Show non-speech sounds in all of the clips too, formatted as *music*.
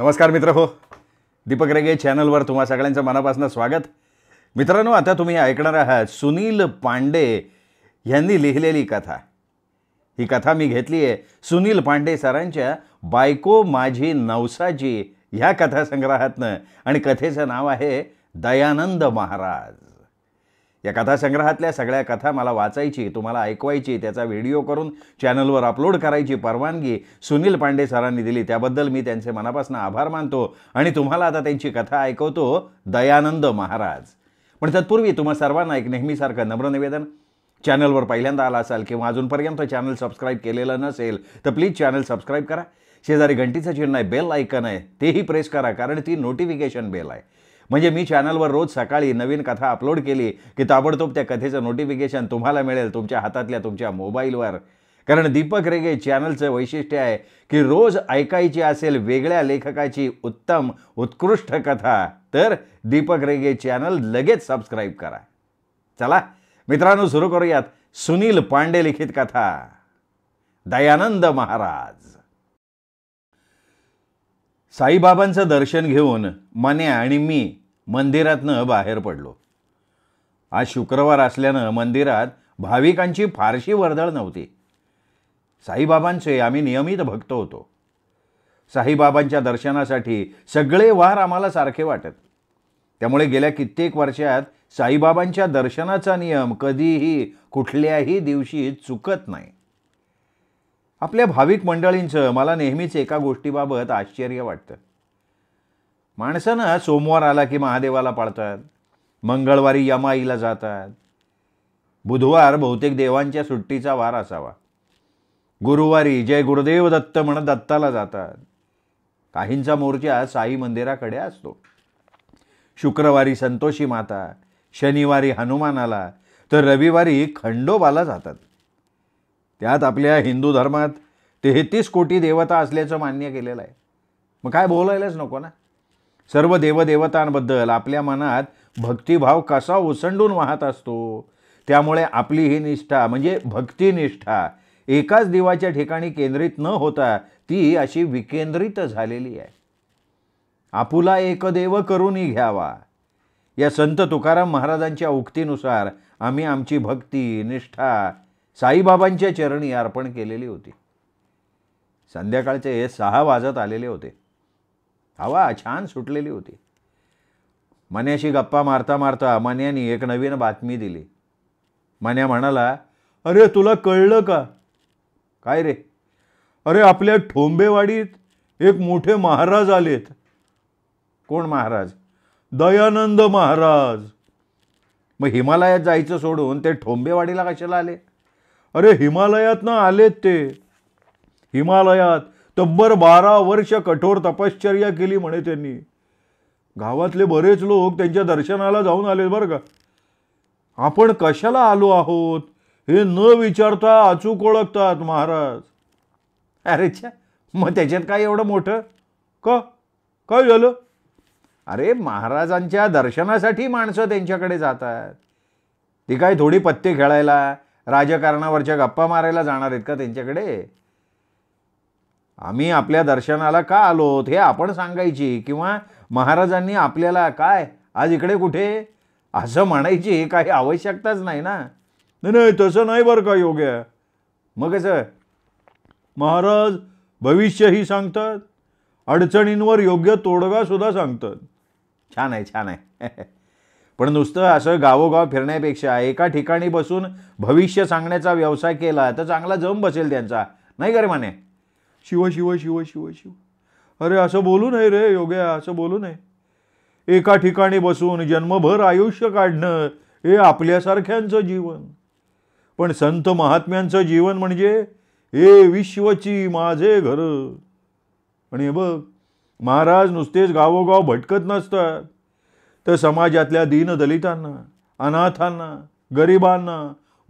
नमस्कार मित्र हो दीपक रेगे चॅनलवर तुम्हा सगळ्यांचं मनापासून स्वागत मित्रांनो आता तुम्ही ऐकणार आहात सुनील पांडे यांनी लिहिलेली कथा ही कथा मी घेतली आहे सुनील पांडे सरांच्या बायको माझी नवसाजी ह्या कथासंग्रहातनं आणि कथेचं नाव आहे दयानंद महाराज या कथासंग्रहातल्या सगळ्या कथा मला वाचायची तुम्हाला ऐकवायची त्याचा व्हिडिओ करून चॅनलवर अपलोड करायची परवानगी सुनील पांडे सरांनी दिली त्याबद्दल मी त्यांचे मनापासून आभार मानतो आणि तुम्हाला आता त्यांची कथा ऐकवतो दयानंद महाराज पण तत्पूर्वी तुम्हा सर्वांना एक नेहमीसारखं नम्र निवेदन चॅनलवर पहिल्यांदा आला असाल किंवा अजूनपर्यंत चॅनल सबस्क्राईब केलेलं नसेल तर प्लीज चॅनल सबस्क्राईब करा शेजारी घंटीचं चिन्ह आहे बेल ऐकन आहे तेही प्रेस करा कारण ती नोटिफिकेशन बेल आहे म्हणजे मी चॅनलवर रोज सकाळी नवीन कथा अपलोड केली की ताबडतोब त्या कथेचं नोटिफिकेशन तुम्हाला मिळेल तुमच्या हातातल्या तुमच्या मोबाईलवर कारण दीपक रेगे चॅनलचं वैशिष्ट्य आहे की रोज ऐकायची असेल वेगळ्या लेखकाची उत्तम उत्कृष्ट कथा तर दीपक रेगे चॅनल लगेच सबस्क्राईब करा चला मित्रांनो सुरू करूयात सुनील पांडे लिखित कथा दयानंद महाराज साईबाबांचं दर्शन घेऊन मने आणि मी मंदिरातनं बाहेर पडलो आज शुक्रवार असल्यानं मंदिरात भाविकांची फारशी वर्दळ नव्हती साईबाबांचे आम्ही नियमित भक्त होतो साईबाबांच्या दर्शनासाठी सगळे वार आम्हाला सारखे वाटत त्यामुळे गेल्या कित्येक वर्षात साईबाबांच्या दर्शनाचा नियम कधीही कुठल्याही दिवशी चुकत नाही आपल्या भाविक मंडळींचं मला नेहमीच एका गोष्टीबाबत आश्चर्य वाटतं माणसानं सोमवार आला की महादेवाला पाळतात मंगळवारी यमाईला जातात बुधवार बहुतेक देवांच्या सुट्टीचा वार असावा गुरुवारी जय गुरुदेव दत्त म्हणत दत्ताला जातात काहींचा मोर्चा साई मंदिराकडे असतो शुक्रवारी संतोषी माता शनिवारी हनुमानाला तर रविवारी खंडोबाला जातात त्यात आपल्या हिंदू धर्मात तेहतीस कोटी देवता असल्याचं मान्य केलेलं आहे मग काय बोलायलाच नको ना सर्व देवदेवतांबद्दल आपल्या मनात भक्तिभाव कसा ओसंडून वाहत असतो त्यामुळे आपली ही निष्ठा म्हणजे भक्तिनिष्ठा एकाच देवाच्या ठिकाणी केंद्रित न होता ती अशी विकेंद्रित झालेली आहे आपुला एक देव करूनही घ्यावा या संत तुकाराम महाराजांच्या उक्तीनुसार आम्ही आमची भक्ती निष्ठा साईबाबांच्या चरणी अर्पण केलेली होती संध्याकाळचे हे सहा वाजत आलेले होते हवा छान सुटलेली होती मन्याशी गप्पा मारता मारता मन्यानी एक नवीन बातमी दिली मन्या म्हणाला अरे तुला कळलं का काय रे अरे आपल्या ठोंबेवाडीत एक मोठे महाराज आलेत कोण महाराज दयानंद महाराज मग हिमालयात जायचं सोडून ते ठोंबेवाडीला कशाला आले अरे हिमालयात ना आलेत ते हिमालयात तब्बर बारा वर्ष कठोर तपश्चर्या केली म्हणे त्यांनी गावातले बरेच लोक त्यांच्या दर्शनाला जाऊन आले बरं का आपण कशाला आलो आहोत हे न विचारता अचूक ओळखतात महाराज अरे छा मग त्याच्यात काय एवढं मोठं का काय झालं अरे महाराजांच्या दर्शनासाठी माणसं त्यांच्याकडे जातात ती काय थोडी पत्ते खेळायला राजकारणावरच्या गप्पा मारायला जाणार आहेत का त्यांच्याकडे आम्ही आपल्या दर्शनाला का आलोत हे आपण सांगायची किंवा महाराजांनी आपल्याला काय आज इकडे कुठे असं म्हणायची हे काही आवश्यकताच नाही ना नाही तसं नाही बरं का योग्य मग कसं महाराज भविष्यही सांगतात अडचणींवर योग्य तोडगासुद्धा सांगतात छान आहे छान आहे *laughs* पण नुसतं असं गावोगाव फिरण्यापेक्षा एका ठिकाणी बसून भविष्य सांगण्याचा व्यवसाय केला तर चांगला जम बसेल त्यांचा नाही का रे माने शिव शिव शिव शिव शिव अरे असं बोलू नये रे योग्या असं बोलू नये एका ठिकाणी बसून जन्मभर आयुष्य काढणं हे आपल्यासारख्यांचं जीवन पण संत महात्म्यांचं जीवन म्हणजे हे विश्वची माझे घर आणि बघ महाराज नुसतेच गावोगाव भटकत नसतात तर समाजातल्या दीनदलितांना अनाथांना गरिबांना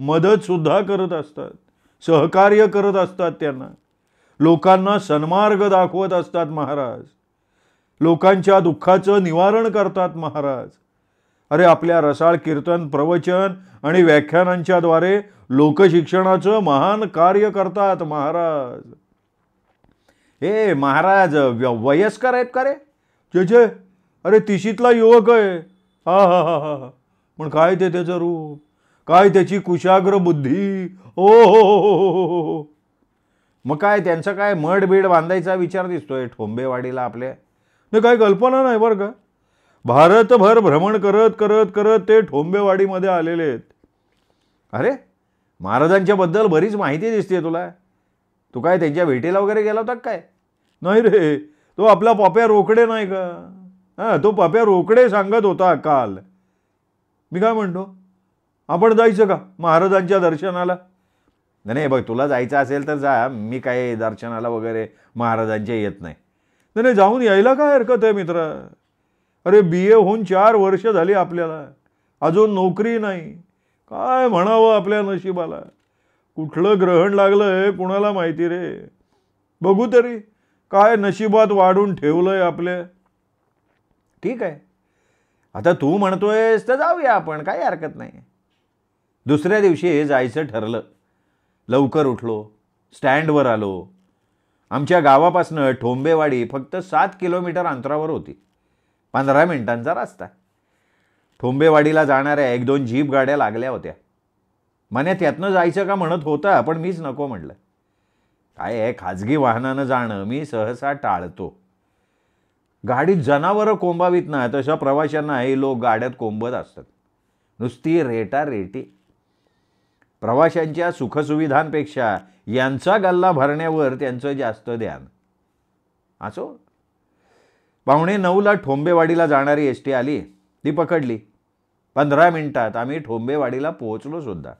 मदतसुद्धा करत असतात सहकार्य करत असतात त्यांना लोकांना सन्मार्ग दाखवत असतात महाराज लोकांच्या दुःखाचं निवारण करतात महाराज अरे आपल्या रसाळ कीर्तन प्रवचन आणि व्याख्यानांच्याद्वारे लोकशिक्षणाचं महान कार्य करतात महाराज हे महाराज वयस्कर आहेत का रे जे अरे तिशीतला युवक आहे हा हा हा हा पण काय ते त्याचं रूप काय त्याची कुशाग्र बुद्धी ओ हो हो, हो, हो, हो मग काय त्यांचा काय मड बीड बांधायचा विचार दिसतोय ठोंबेवाडीला आपल्या नाही काय कल्पना नाही बरं का भारतभर भ्रमण करत करत करत ते ठोंबेवाडीमध्ये आलेले आहेत अरे महाराजांच्याबद्दल बरीच माहिती दिसते तुला तू काय त्यांच्या भेटीला वगैरे गेला होता काय नाही रे तो आपला पॉप्या रोकडे नाही का हां तो पाप्या रोकडे सांगत होता काल मी काय म्हणतो आपण जायचं का महाराजांच्या दर्शनाला नाही बघ तुला जायचं असेल तर जा मी काय दर्शनाला वगैरे महाराजांच्या येत नाही नाही जाऊन यायला काय हरकत आहे मित्र अरे बी ए होऊन चार वर्ष झाली आपल्याला अजून नोकरी नाही काय म्हणावं आपल्या नशिबाला कुठलं ग्रहण लागलं आहे कुणाला माहिती रे बघू तरी काय नशिबात वाढून ठेवलं आहे आपल्या ठीक आहे आता तू म्हणतोयस तर जाऊया आपण काही हरकत नाही दुसऱ्या दिवशी जायचं ठरलं लवकर उठलो स्टँडवर आलो आमच्या गावापासनं ठोंबेवाडी फक्त सात किलोमीटर अंतरावर होती पंधरा मिनिटांचा रस्ता ठोंबेवाडीला जाणाऱ्या एक दोन जीप गाड्या लागल्या होत्या मने त्यातनं जायचं का म्हणत होतं पण मीच नको म्हटलं काय आहे खाजगी वाहनानं जाणं मी सहसा टाळतो गाडीत जनावरं कोंबावीत नाही तशा प्रवाशांना हे लोक गाड्यात कोंबत असतात नुसती रेटा रेटी प्रवाशांच्या सुखसुविधांपेक्षा यांचा गल्ला भरण्यावर त्यांचं जास्त ध्यान असो पावणे नऊला ठोंबेवाडीला जाणारी एस टी आली ती पकडली पंधरा मिनिटात आम्ही ठोंबेवाडीला पोहोचलो सुद्धा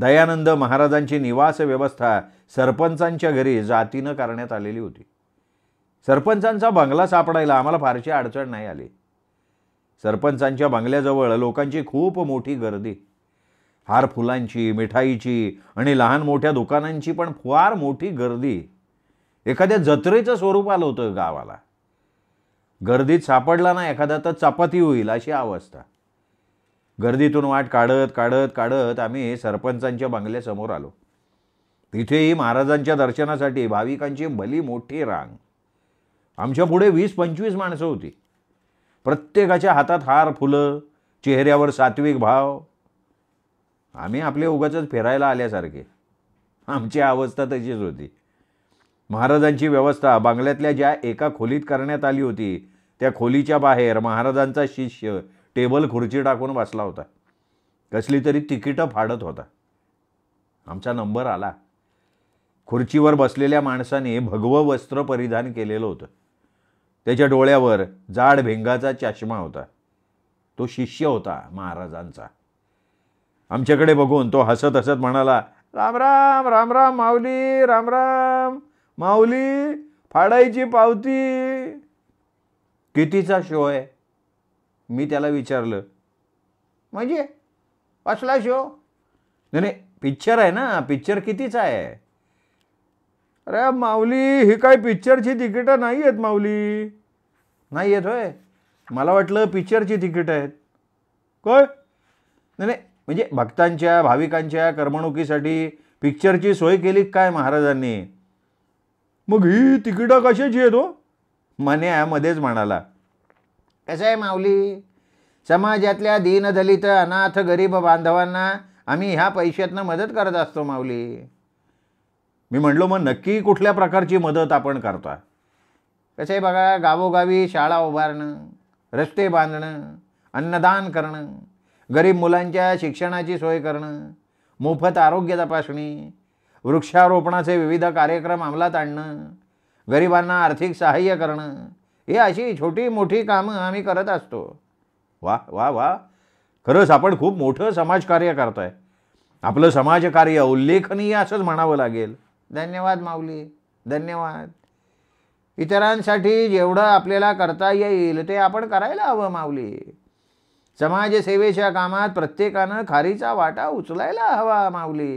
दयानंद महाराजांची निवास व्यवस्था सरपंचांच्या घरी जातीनं करण्यात आलेली होती सरपंचांचा बंगला सापडायला आम्हाला फारशी अडचण नाही आली सरपंचांच्या बंगल्याजवळ लोकांची खूप मोठी गर्दी हार फुलांची मिठाईची आणि लहान मोठ्या दुकानांची पण फार मोठी गर्दी एखाद्या जत्रेचं स्वरूप आलं होतं गावाला गर्दीत सापडला ना एखादा तर चपाती होईल अशी अवस्था गर्दीतून वाट काढत काढत काढत आम्ही सरपंचांच्या बंगल्यासमोर आलो तिथेही महाराजांच्या दर्शनासाठी भाविकांची भली मोठी रांग आमच्या पुढे वीस पंचवीस माणसं होती प्रत्येकाच्या हातात हार फुलं चेहऱ्यावर सात्विक भाव आम्ही आपले उगाच फिरायला आल्यासारखे आमची अवस्था तशीच होती महाराजांची व्यवस्था बांगल्यातल्या ज्या एका खोलीत करण्यात आली होती त्या खोलीच्या बाहेर महाराजांचा शिष्य टेबल खुर्ची टाकून बसला होता कसली तरी तिकीटं फाडत होता आमचा नंबर आला खुर्चीवर बसलेल्या माणसाने भगव वस्त्र परिधान केलेलं होतं त्याच्या डोळ्यावर जाड भेंगाचा चष्मा होता तो शिष्य होता महाराजांचा आमच्याकडे बघून तो हसत हसत म्हणाला राम राम राम राम माऊली राम राम माऊली फाडायची पावती कितीचा शो आहे मी त्याला विचारलं म्हणजे असला शो नाही पिक्चर आहे ना पिक्चर कितीचा आहे अरे माऊली ही काय पिक्चरची तिकीटं नाही आहेत माऊली नाही आहेत होय मला वाटलं पिक्चरची तिकीटं आहेत काय नाही म्हणजे भक्तांच्या भाविकांच्या करमणुकीसाठी पिक्चरची सोय केली काय महाराजांनी मग ही तिकीटं कशाची आहेत हो मने मध्येच म्हणाला कसं आहे माऊली समाजातल्या दीनदलित अनाथ गरीब बांधवांना आम्ही ह्या पैशातनं मदत करत असतो माऊली मी म्हणलो मग नक्की कुठल्या प्रकारची मदत आपण करतो आहे आहे बघा गावोगावी शाळा उभारणं रस्ते बांधणं अन्नदान करणं गरीब मुलांच्या शिक्षणाची सोय करणं मोफत आरोग्य तपासणी वृक्षारोपणाचे विविध कार्यक्रम अंमलात आणणं गरिबांना आर्थिक सहाय्य करणं हे अशी छोटी मोठी कामं आम्ही करत असतो वा वा वा खरंच आपण खूप मोठं समाजकार्य करतो आहे आपलं समाजकार्य उल्लेखनीय असंच म्हणावं लागेल धन्यवाद माऊली धन्यवाद इतरांसाठी जेवढं आपल्याला करता येईल ते आपण करायला हवं माऊली समाजसेवेच्या कामात प्रत्येकानं खारीचा वाटा उचलायला हवा माऊली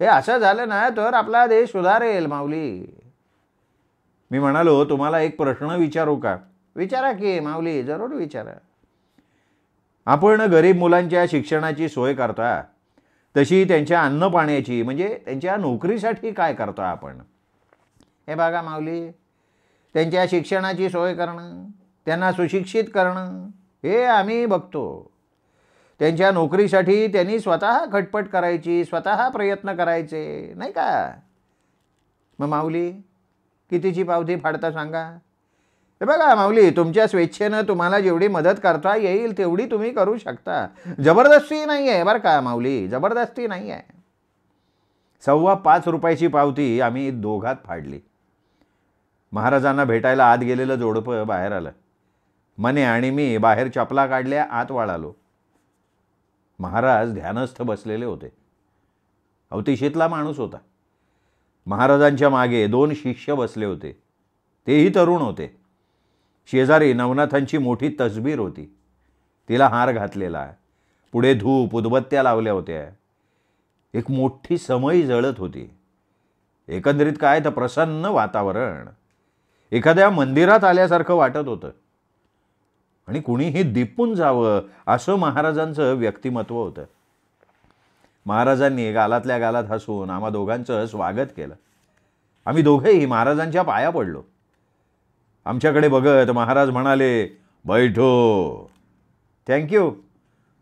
हे असं झालं ना तर आपला देश सुधारेल माऊली मी म्हणालो तुम्हाला एक प्रश्न विचारू का विचारा की माऊली जरूर विचारा आपण गरीब मुलांच्या शिक्षणाची सोय करता तशी त्यांच्या अन्नपाण्याची म्हणजे त्यांच्या नोकरीसाठी काय करतो आपण हे बघा माऊली त्यांच्या शिक्षणाची सोय करणं त्यांना सुशिक्षित करणं हे आम्ही बघतो त्यांच्या नोकरीसाठी त्यांनी स्वतः खटपट करायची स्वतः प्रयत्न करायचे नाही का मग माऊली कितीची पावती फाडता सांगा हे बघा माऊली तुमच्या स्वेच्छेनं तुम्हाला जेवढी मदत करता येईल तेवढी तुम्ही करू शकता जबरदस्ती नाही आहे बरं का माऊली जबरदस्ती नाही आहे सव्वा पाच रुपयाची पावती आम्ही दोघात फाडली महाराजांना भेटायला आत गेलेलं जोडपं बाहेर आलं मने आणि मी बाहेर चपला काढल्या आत वाळालो महाराज ध्यानस्थ बसलेले होते अवतिशीतला माणूस होता महाराजांच्या मागे दोन शिष्य बसले होते तेही तरुण होते शेजारी नवनाथांची मोठी तसबीर होती तिला हार घातलेला आहे पुढे धूप उदबत्त्या लावल्या होत्या एक मोठी समई जळत होती एकंदरीत काय तर प्रसन्न वातावरण एखाद्या मंदिरात आल्यासारखं वाटत होतं आणि कुणीही दिपून जावं असं महाराजांचं व्यक्तिमत्व होतं महाराजांनी गालातल्या गालात हसून आम्हा दोघांचं स्वागत केलं आम्ही दोघेही महाराजांच्या पाया पडलो आमच्याकडे बघत महाराज म्हणाले बैठो थँक्यू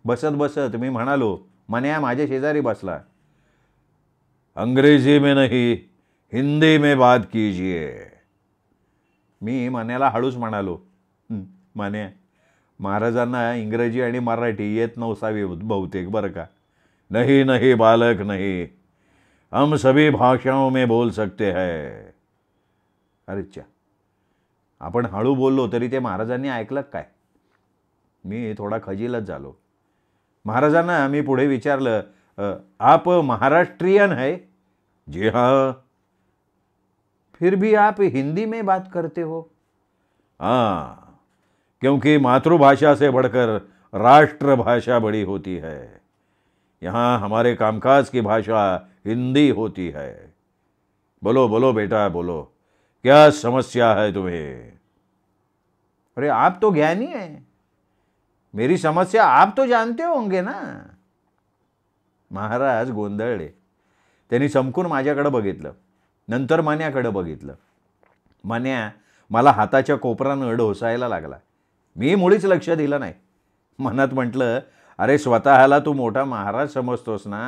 बसत बसत मी म्हणालो मन्या माझ्या शेजारी बसला अंग्रेजी में नाही हिंदी में बात कीजिए मी मन्याला हळूच म्हणालो मान्या महाराजांना इंग्रजी आणि मराठी येत नवसावी बहुतेक बरं का नाही नाही बालक नाही हम सभी भाषाओं में बोल सकते अरे अरेच्या आपण हळू बोललो तरी ते महाराजांनी ऐकलं काय मी थोडा खजीलच झालो महाराजांना मी पुढे विचारलं आप महाराष्ट्रीयन है जी हां फिर भी आप हिंदी में बात करते हो हां क्योंकि मातृभाषा से बढ़कर राष्ट्रभाषा बड़ी होती है यहां हमारे कामकाज की भाषा हिंदी होती है बोलो बोलो बेटा बोलो क्या समस्या है तुम्हें अरे आप तो ज्ञानी है मेरी समस्या आप तो जानते होंगे ना महाराज गोंधळले त्यांनी समकून माझ्याकडं बघितलं नंतर मान्याकडं बघितलं मान्या मला हाताच्या कोपरानं ढोसायला लागला मी मुळीच लक्ष दिलं नाही मनात म्हटलं अरे स्वतःला तू मोठा महाराज समजतोस ना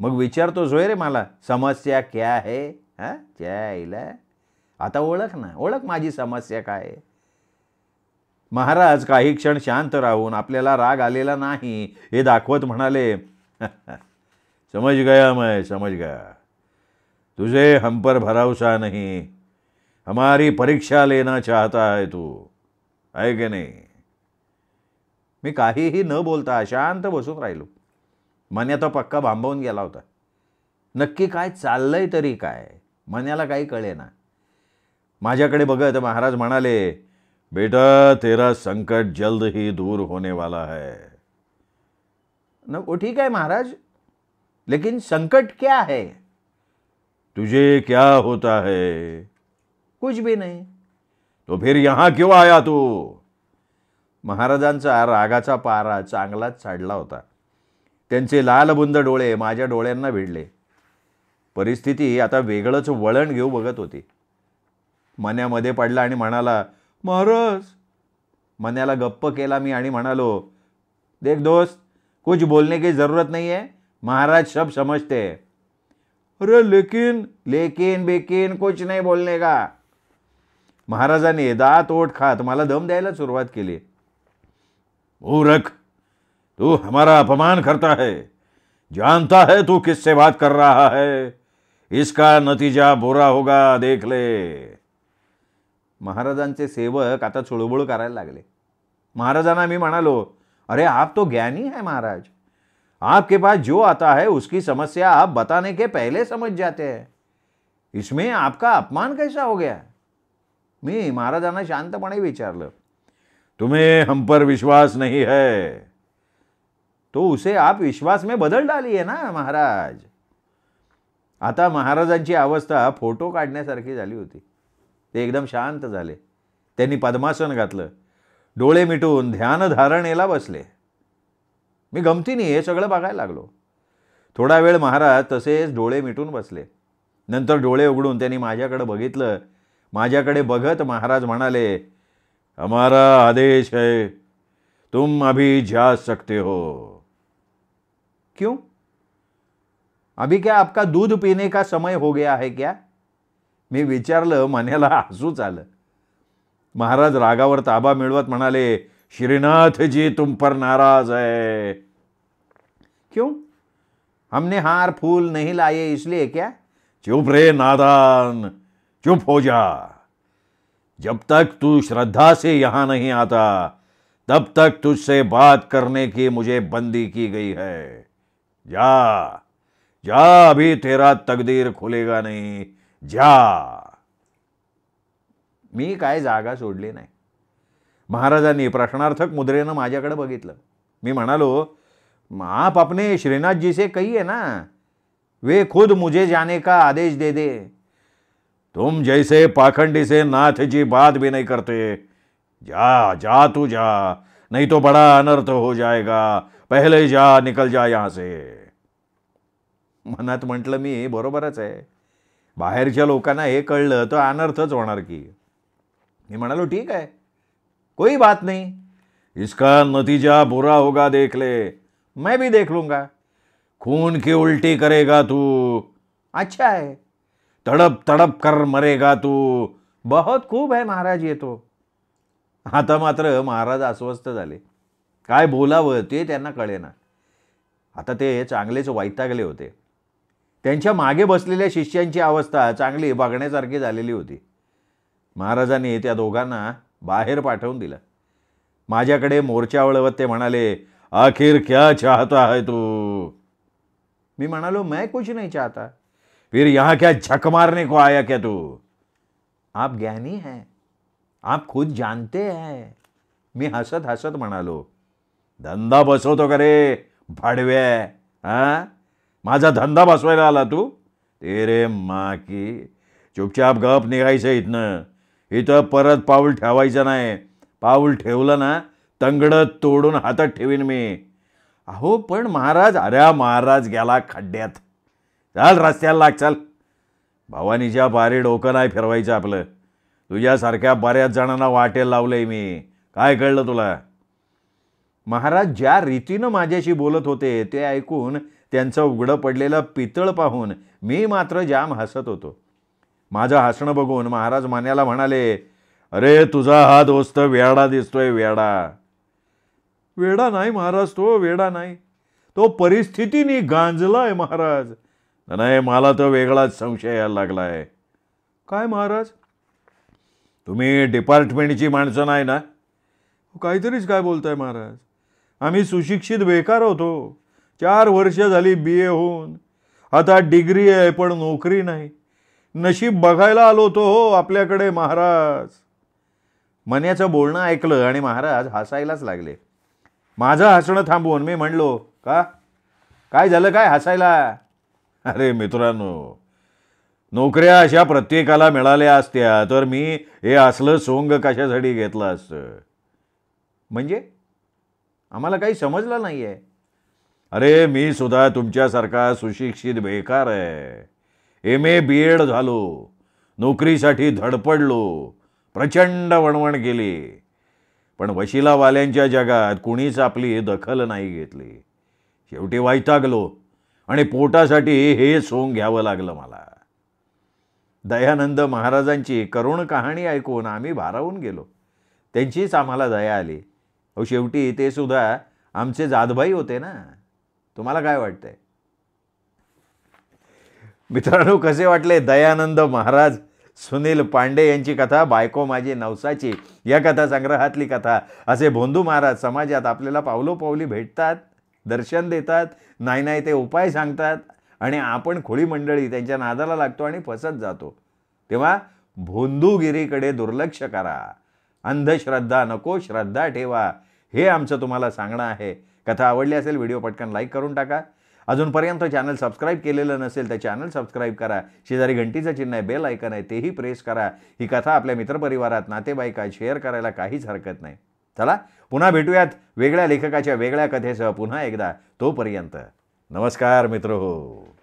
मग विचारतोस होय रे मला समस्या क्या है हां क्या आईला आता ओळख ना ओळख माझी समस्या काय महाराज काही क्षण शांत राहून आपल्याला राग आलेला नाही हे दाखवत म्हणाले *laughs* समज गया मय समज गया तुझे हम भरावसा नाही हमारी परीक्षा लेना चाहता है तू आहे की नाही मी काहीही न बोलता शांत बसून राहिलो मन्याचा पक्का भांबवून गेला होता नक्की काय चाललंय तरी काय मन्याला काही कळे ना माझ्याकडे बघत महाराज म्हणाले बेटा तेरा संकट जल्द ही दूर होने वाला है नको ठीक आहे महाराज लेकिन संकट क्या है तुझे क्या होता है कुछ भी नाही तो फिर यहां क्यों आया तू महाराजांचा रागाचा पारा चांगलाच चढला होता त्यांचे लालबुंद डोळे माझ्या डोळ्यांना भिडले परिस्थिती आता वेगळंच वळण घेऊ बघत होती मन्यामध्ये पडला आणि म्हणाला महाराज मन्याला गप्प केला मी आणि म्हणालो देख दोस्त कुछ बोलने की ज़रूरत नहीं है महाराज सब समझते अरे लेकिन लेकिन बेकिन कुछ नाही बोलणे का महाराजाने दात ओठ खात मला दम द्यायला सुरुवात केली ओ तू हमारा अपमान करता है जानता है तू किससे बात कर रहा है इसका नतीजा बुरा होगा देख ले महाराजांचे सेवक आता चुळबुळ करायला लागले महाराजांना मी म्हणालो अरे आप तो ज्ञानी है महाराज आपके पास जो आता है उसकी समस्या आप बताने के पहले समझ जाते हैं इसमें आपका अपमान कैसा हो गया मी महाराजांना शांतपणे विचारलं तुम्ही हम पर विश्वास नहीं है तो उसे आप विश्वास में बदल डाली है ना महाराज आता महाराजांची अवस्था फोटो काढण्यासारखी झाली होती ते एकदम शांत झाले त्यांनी पद्मासन घातलं डोळे मिटून ध्यानधारणेला बसले मी गमतीने हे सगळं बघायला लागलो थोडा वेळ महाराज तसेच डोळे मिटून बसले नंतर डोळे उघडून त्यांनी माझ्याकडे बघितलं माझ्याकडे बघत महाराज म्हणाले हमारा आदेश है तुम अभी जा सकते हो क्यों अभी क्या आपका दूध पीने का समय हो गया है क्या मी विचारलं मनाला हसूच आलं महाराज रागावर ताबा मिळवत म्हणाले श्रीनाथजी तुम पर नाराज है क्यों हमने हार फूल नहीं लाए इसलिए क्या चुप रे नादान चुप हो जा जब तक तू श्रद्धा से यहां नहीं आता तब तक तुझसे बात करने की मुझे बंदी की गई है जा जा अभी तेरा तकदीर खुलेगा नहीं जा मी काय जागा सोडली नाही महाराजांनी प्रश्नार्थक मुद्रेनं माझ्याकडे बघितलं मी म्हणालो आप आपने श्रीनाथ जी कही है ना वे खुद मुझे जाने का आदेश दे दे तुम जैसे पाखंडी से नाथ जी बात भी नहीं करते जा जा तू जा नहीं तो बड़ा अनर्थ हो जाएगा पहले जा निकल जा यहां से मनात म्हटलं मी बरोबरच आहे बाहेरच्या लोकांना हे कळलं तर अनर्थच होणार की मी म्हणालो ठीक आहे कोई बात नाही इसका नतीजा बुरा होगा देख ले मैं भी देख लूंगा खून की उल्टी करेगा तू अच्छा है तड़प तड़प कर मरेगा तू बहुत खूप आहे महाराज येतो आता मात्र महाराज अस्वस्थ झाले काय बोलावं ते त्यांना कळेना आता ते चांगलेच वैतागले होते त्यांच्या मागे बसलेल्या शिष्यांची अवस्था चांगली बघण्यासारखी झालेली होती महाराजांनी त्या दोघांना बाहेर पाठवून दिलं माझ्याकडे मोर्चा वळवत ते म्हणाले आखिर क्या चाहता है तू मी म्हणालो मैं कुछ नाही चाहता फिर यहाँ क्या झक मारने को आया क्या तू आप ज्ञानी है आप खुद जानते हैं मी हसत हसत म्हणालो धंदा बसवतो का रे भाडव्या हां माझा धंदा बसवायला आला तू ते रे मा की चुपचाप गप निघायचं इथनं इथं परत पाऊल ठेवायचं नाही पाऊल ठेवलं ना तंगड तोडून हातात ठेवीन मी अहो पण महाराज अरे महाराज गेला खड्ड्यात चाल रस्त्याला लाग चाल भवानीच्या बारी डोकं नाही फिरवायचं आपलं तुझ्यासारख्या बऱ्याच जणांना वाटेल लावलंय मी काय कळलं तुला महाराज ज्या रीतीनं माझ्याशी बोलत होते ते ऐकून त्यांचं उघडं पडलेलं पितळ पाहून मी मात्र जाम हसत होतो माझं हसणं बघून महाराज मान्याला म्हणाले अरे तुझा हा दोस्त वेडा दिसतोय वेडा वेडा नाही महाराज तो वेडा नाही तो परिस्थितीने गांजलाय महाराज नाही मला तर वेगळाच संशय यायला लागलाय काय महाराज तुम्ही डिपार्टमेंटची माणसं नाही ना काहीतरीच काय बोलताय महाराज आम्ही सुशिक्षित बेकार होतो चार वर्ष झाली बी ए होऊन आता डिग्री आहे पण नोकरी नाही नशीब बघायला आलो तो हो आपल्याकडे महाराज मन्याचं बोलणं ऐकलं आणि महाराज हसायलाच लागले माझं हसणं थांबवून मी म्हणलो का काय झालं काय हसायला अरे मित्रांनो नोकऱ्या अशा प्रत्येकाला मिळाल्या असत्या तर मी हे असलं सोंग कशासाठी घेतलं असतं म्हणजे आम्हाला काही समजलं नाही आहे अरे मी सुद्धा तुमच्यासारखा सुशिक्षित बेकार आहे एम ए बी एड झालो नोकरीसाठी धडपडलो प्रचंड वणवण गेली पण वशिलावाल्यांच्या जगात कुणीच आपली दखल नाही घेतली शेवटी वैतागलो आणि पोटासाठी हे सोंग घ्यावं लागलं मला दयानंद महाराजांची करुण कहाणी ऐकून आम्ही भारावून गेलो त्यांचीच आम्हाला दया आली अहो शेवटी ते सुद्धा आमचे जाधबाई होते ना तुम्हाला काय वाटतंय मित्रांनो कसे वाटले दयानंद महाराज सुनील पांडे यांची कथा बायको माझी नवसाची या कथा संग्रहातली कथा असे भोंदू महाराज समाजात आपल्याला पावलोपावली भेटतात दर्शन देतात नाही नाही ते उपाय सांगतात आणि आपण खोळी मंडळी त्यांच्या नादाला लागतो आणि फसत जातो तेव्हा भोंदूगिरीकडे दुर्लक्ष करा अंधश्रद्धा नको श्रद्धा ठेवा हे आमचं तुम्हाला सांगणं आहे कथा आवडली असेल व्हिडिओ पटकन लाईक करून टाका अजूनपर्यंत चॅनल सबस्क्राईब केलेलं नसेल तर चॅनल सबस्क्राईब करा शेजारी घंटीचं चिन्ह आहे बेल ऐकन आहे तेही प्रेस करा ही कथा आपल्या मित्रपरिवारात नातेवाईकात शेअर करायला काहीच हरकत नाही चला पुन्हा भेटूयात वेगळ्या लेखकाच्या वेगळ्या कथेसह पुन्हा एकदा तोपर्यंत नमस्कार मित्र हो